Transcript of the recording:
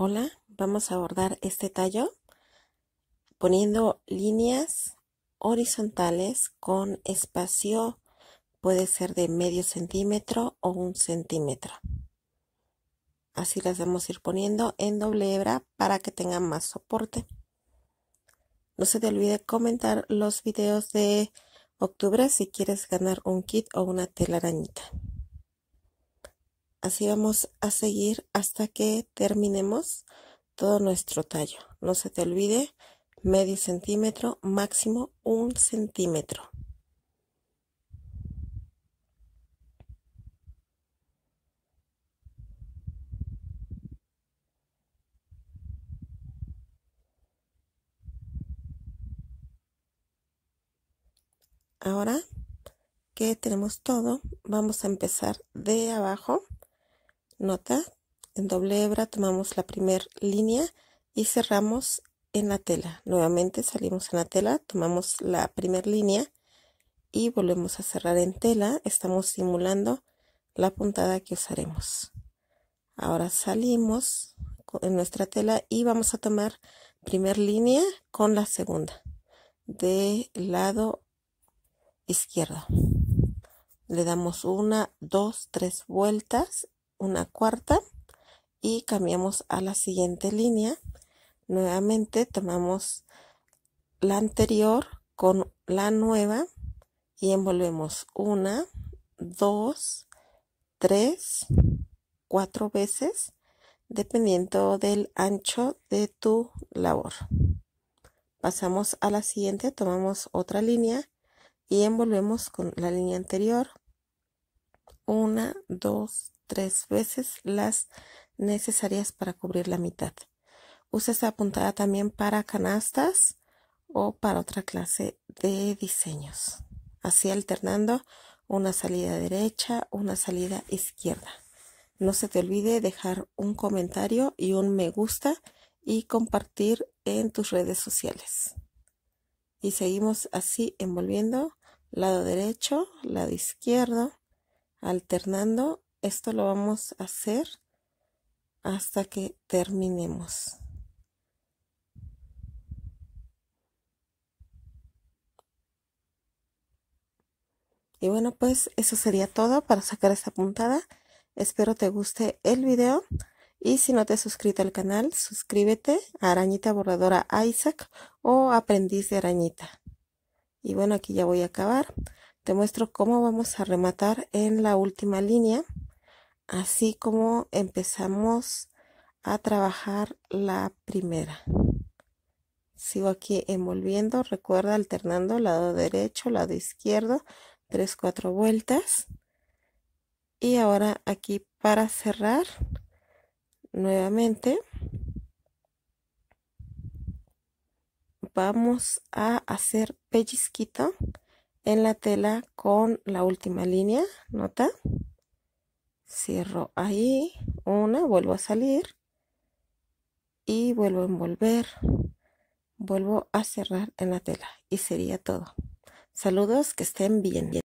Hola, vamos a abordar este tallo poniendo líneas horizontales con espacio, puede ser de medio centímetro o un centímetro. Así las vamos a ir poniendo en doble hebra para que tengan más soporte. No se te olvide comentar los videos de octubre si quieres ganar un kit o una telarañita. Así vamos a seguir hasta que terminemos todo nuestro tallo. No se te olvide, medio centímetro, máximo un centímetro. Ahora que tenemos todo, vamos a empezar de abajo. Nota, en doble hebra tomamos la primera línea y cerramos en la tela. Nuevamente salimos en la tela, tomamos la primera línea y volvemos a cerrar en tela. Estamos simulando la puntada que usaremos. Ahora salimos en nuestra tela y vamos a tomar primer línea con la segunda de lado izquierdo. Le damos una, dos, tres vueltas una cuarta y cambiamos a la siguiente línea. Nuevamente tomamos la anterior con la nueva y envolvemos una, dos, tres, cuatro veces dependiendo del ancho de tu labor. Pasamos a la siguiente, tomamos otra línea y envolvemos con la línea anterior. Una, dos, tres veces las necesarias para cubrir la mitad. Usa esta puntada también para canastas o para otra clase de diseños. Así alternando una salida derecha, una salida izquierda. No se te olvide dejar un comentario y un me gusta y compartir en tus redes sociales. Y seguimos así envolviendo lado derecho, lado izquierdo, alternando esto lo vamos a hacer hasta que terminemos. Y bueno, pues eso sería todo para sacar esta puntada. Espero te guste el video. Y si no te has suscrito al canal, suscríbete a Arañita Borradora Isaac o Aprendiz de Arañita. Y bueno, aquí ya voy a acabar. Te muestro cómo vamos a rematar en la última línea así como empezamos a trabajar la primera. Sigo aquí envolviendo, recuerda alternando lado derecho, lado izquierdo, tres 4 vueltas. Y ahora aquí para cerrar, nuevamente, vamos a hacer pellizquito en la tela con la última línea, nota cierro ahí una, vuelvo a salir y vuelvo a envolver, vuelvo a cerrar en la tela y sería todo. Saludos, que estén bien.